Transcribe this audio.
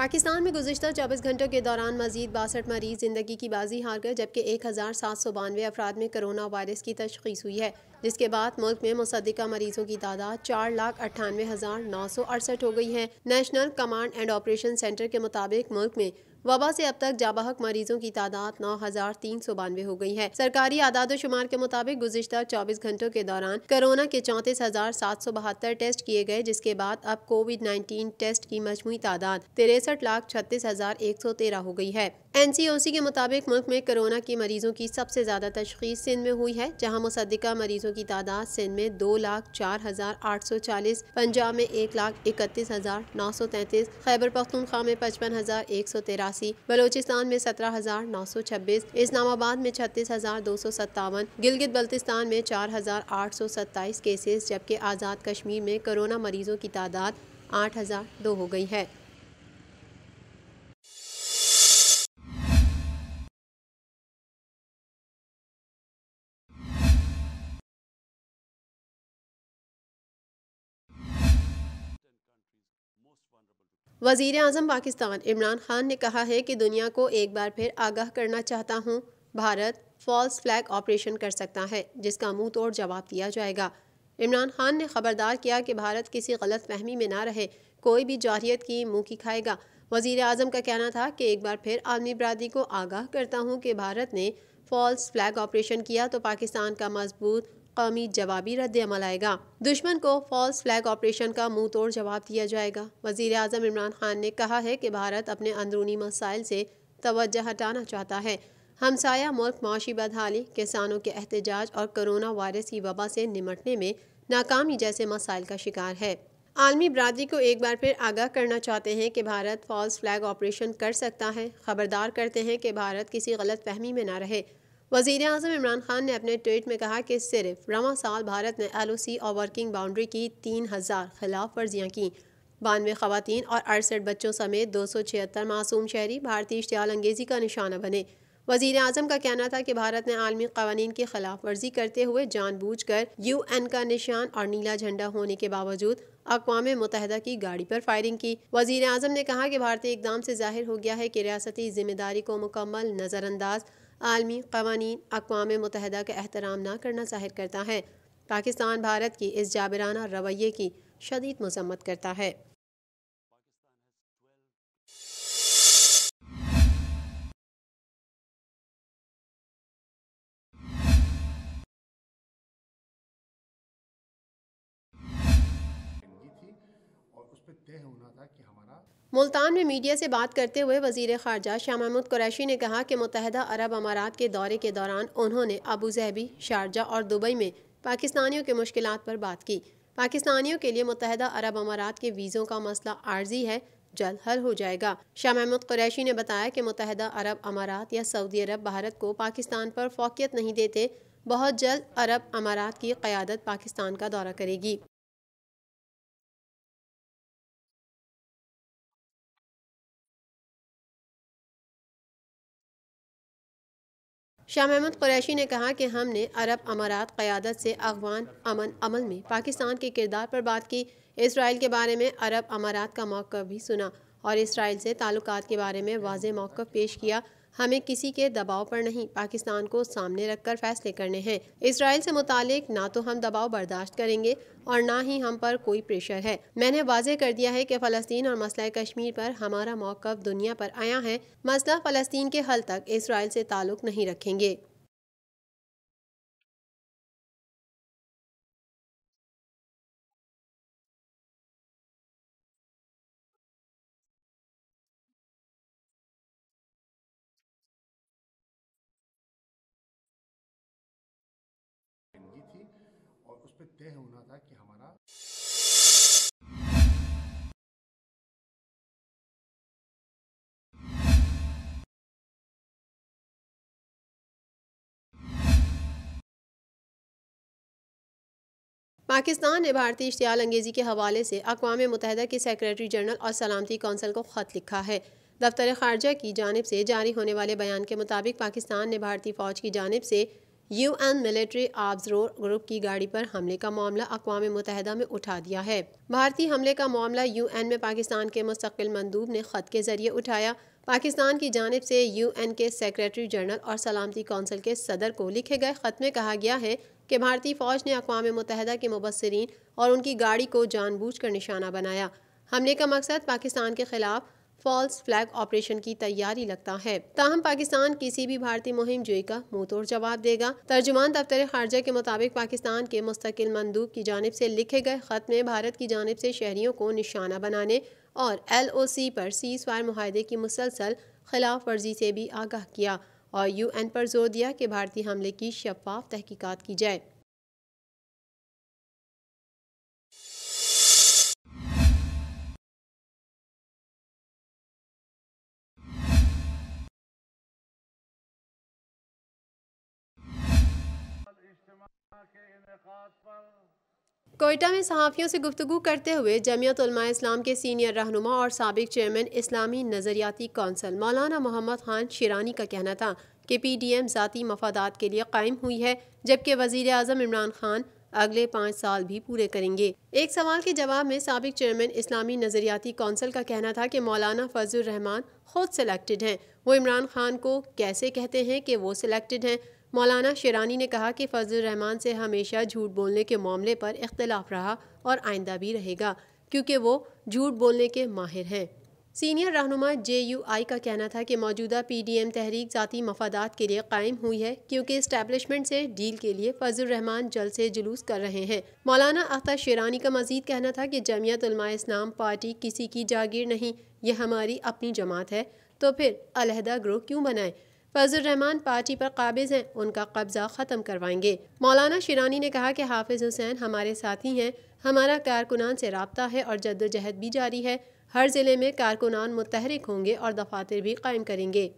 पाकिस्तान में गुजशत चौबीस घंटों के दौरान मजीद बासठ मरीज जिंदगी की बाजी हार गए जबकि एक हज़ार सात सौ बानवे अफराद में करोना वायरस की तशखीस हुई है जिसके बाद मुल्क में मुसदा मरीजों की तादाद चार लाख अट्ठानवे हज़ार नौ सौ अड़सठ हो गई है national command and operation centre के मुताबिक मुल्क में वबा से अब तक जाबाहक मरीजों की तादाद नौ हजार तीन सौ बानवे हो गई है सरकारी आदाद शुमार के मुताबिक गुजशत चौबीस घंटों के दौरान कोरोना के चौंतीस हजार सात सौ बहत्तर टेस्ट किए गए जिसके बाद अब कोविड नाइन्टीन टेस्ट की मजमू तादाद तिरसठ लाख छत्तीस हजार एक सौ तेरह हो गई है एन के मुताबिक मुल्क में कोरोना के मरीज़ों की सबसे ज़्यादा तशखीस सिंध में हुई है जहां मुसदा मरीज़ों की तादाद सिंध में दो लाख चार हज़ार आठ सौ चालीस पंजाब में एक लाख इकतीस हज़ार नौ सौ तैंतीस खैबर पख्तनख्वा में पचपन हज़ार एक सौ तिरासी बलोचिस्तान में सत्रह हज़ार नौ सौ छब्बीस इस्लामाबाद में छत्तीस हज़ार दो सौ सत्तावन गिलगित बल्तिस्तान में चार हज़ार आठ सौ सत्ताईस केसेज जबकि आज़ाद कश्मीर में कोरोना मरीज़ों की तादाद आठ हज़ार दो हो गई है वजीर अजम पाकिस्तान इमरान खान ने कहा है कि दुनिया को एक बार फिर आगाह करना चाहता हूँ भारत फॉल्स फ्लैग ऑपरेशन कर सकता है जिसका मुंह तोड़ जवाब दिया जाएगा इमरान खान ने खबरदार किया कि भारत किसी गलत फहमी में ना रहे कोई भी जारियत की मुँह की खाएगा वजीर अजम का कहना था कि एक बार फिर आलमी बरदरी को आगाह करता हूँ कि भारत ने फॉल्स फ्लैग ऑपरेशन किया तो पाकिस्तान का मजबूत कौमी जवाबी रद्दमल आएगा दुश्मन को फॉल्स फ्लैग ऑपरेशन का मुंह तोड़ जवाब दिया जाएगा वजीर अजम इमरान खान ने कहा है कि भारत अपने अंदरूनी मसाइल से तोज्जह हटाना चाहता है हमसाया मुल्क माशी बदहाली किसानों के एहतजाज और करोना वायरस की वबा से निमटने में नाकामी जैसे मसाइल का शिकार है आलमी बरदरी को एक बार फिर आगाह करना चाहते हैं कि भारत फॉल्स फ्लैग ऑपरेशन कर सकता है खबरदार करते हैं कि भारत किसी गलत फहमी में ना रहे वजीर अजम इमरान खान ने अपने ट्वीट में कहा कि सिर्फ रवा साल भारत ने एल ओ सी और वर्किंग बाउंड्री की तीन हज़ार खिलाफ वर्जियाँ की बानवे खवतिन और अड़सठ बच्चों समेत दो सौ छिहत्तर मासूम शहरी भारतीय इश्तियाल अंगेज़ी का निशाना बने वजीर अजम का कहना था कि भारत ने आलमी कवानीन की खिलाफ वर्जी करते हुए जानबूझ कर यू एन का निशान और नीला झंडा होने के बावजूद अकवा मुतहदा की गाड़ी पर फायरिंग की वजीर अजम ने कहा कि भारतीय इकदाम से जाहिर हो गया है कि रियासती जिम्मेदारी को मुकम्मल नज़रअंदाज आलमी कवानीन अकवा मुतहदा का एहतराम ना करना जाहिर करता है पाकिस्तान भारत की इस जाबराना रवैये की शदीद मजम्मत करता है मुल्तान में मीडिया से बात करते हुए वजीर खारजा शाह महमूद कुरैशी ने कहा कि मुतहदा अरब अमारात के दौरे के दौरान उन्होंने अबू जहबी शारजा और दुबई में पाकिस्तानियों के मुश्किल पर बात की पाकिस्तानियों के लिए मुतहदा अरब अमारात के वीज़ों का मसला आर्जी है जल्द हल हो जाएगा शाह महमूद कुरैशी ने बताया कि मुतहदा अरब अमारात या सऊदी अरब भारत को पाकिस्तान पर फोकियत नहीं देते बहुत जल्द अरब अमारात की क़्यादत पाकिस्तान का दौरा करेगी शाह महमूद कुरैशी ने कहा कि हमने अरब अमारात क़्यादत से अफगान अमन अमल में पाकिस्तान के किरदार पर बात की इसराइल के बारे में अरब अमारात का मौक़ भी सुना और इसराइल से ताल्लुक के बारे में वाज मौक़ पेश किया हमें किसी के दबाव पर नहीं पाकिस्तान को सामने रखकर फैसले करने हैं इसराइल से मुतालिक ना तो हम दबाव बर्दाश्त करेंगे और ना ही हम पर कोई प्रेशर है मैंने वाजे कर दिया है कि फ़लस्तीन और मसला कश्मीर पर हमारा मौक़ दुनिया पर आया है मसला फ़लस्तीन के हल तक इसराइल से ताल्लुक़ नहीं रखेंगे पे तय होना था कि हमारा पाकिस्तान ने भारतीय इश्तियाल अंगेज़ी के हवाले से अकवा मुतहदा के सेक्रेटरी जनरल और सलामती कौंसल को ख़त लिखा है दफ्तर खारजा की जानब से जारी होने वाले बयान के मुताबिक पाकिस्तान ने भारतीय फ़ौज की जानब से यूएन मिलिट्री आब्जरो ग्रुप की गाड़ी पर हमले का मामला अकवा मुतहदा में उठा दिया है भारतीय हमले का मामला यूएन में पाकिस्तान के मुस्तकिल मंदूब ने ख़त के ज़रिए उठाया पाकिस्तान की जानब से यूएन के सेक्रेटरी जनरल और सलामती कौंसिल के सदर को लिखे गए ख़त में कहा गया है कि भारतीय फ़ौज ने अकवा मुतहदा के मुबसरीन और उनकी गाड़ी को जानबूझ कर निशाना बनाया हमले का मकसद पाकिस्तान के खिलाफ फॉल्स फ्लैग ऑपरेशन की तैयारी लगता है ताहम पाकिस्तान किसी भी भारतीय मुहिम जोई का मुंह जवाब देगा तर्जुमान दफ्तर खारजा के मुताबिक पाकिस्तान के मुस्तकिल मंदूब की जानब ऐसी लिखे गए खत में भारत की जानब से शहरियों को निशाना बनाने और एल ओ सी पर सीज फायर माहे की मुसलसल खिलाफ वर्जी से भी आगाह किया और यू एन पर जोर दिया कि भारतीय हमले की शफाफ तहकीकत की जाए कोयटा में सहाफ़ियों से गुफ्तु करते हुए जमीयत इस्लाम के सीनियर रहनुमा और सबक चेयरमैन इस्लामी नज़रियाती कौंसल मौलाना मोहम्मद खान शिरानी का कहना था कि पी डी एम ज़ाती मफादात के लिए कायम हुई है जबकि वज़ी अजम इमरान खान अगले पाँच साल भी पूरे करेंगे एक सवाल के जवाब में सबक चेयरमैन इस्लामी नज़रियाती कौंसल का कहना था कि मौलाना फजल रहमान खुद सेलेक्टेड हैं वो इमरान खान को कैसे कहते हैं कि वो सिलेक्टेड हैं मौलाना शेरानी ने कहा कि फजल रहमान से हमेशा झूठ बोलने के मामले पर इख्तलाफ रहा और आइंदा भी रहेगा क्योंकि वो झूठ बोलने के माहिर हैं सीनियर रहनुमा जे यू आई का कहना था कि मौजूदा पी डी एम तहरीक ज़ाती मफादात के लिए कायम हुई है क्योंकि इस्टेबलिशमेंट से डील के लिए फजल रहमान जल्द से जुलूस कर रहे हैं मौलाना अख्तर शेरानी का मजीद कहना था कि जमीयत इस्लाम पार्टी किसी की जागीर नहीं यह हमारी अपनी जमात है तो फिर अलहदा ग्रोह क्यों बनाएं रहमान पार्टी पर काबिज हैं उनका कब्जा ख़त्म करवाएंगे मौलाना शिरानी ने कहा कि हाफिज़ हुसैन हमारे साथी हैं हमारा कारकुनान से रबता है और जद्दोजहद भी जारी है हर ज़िले में कारकुनान मुतहरक होंगे और दफातर भी कायम करेंगे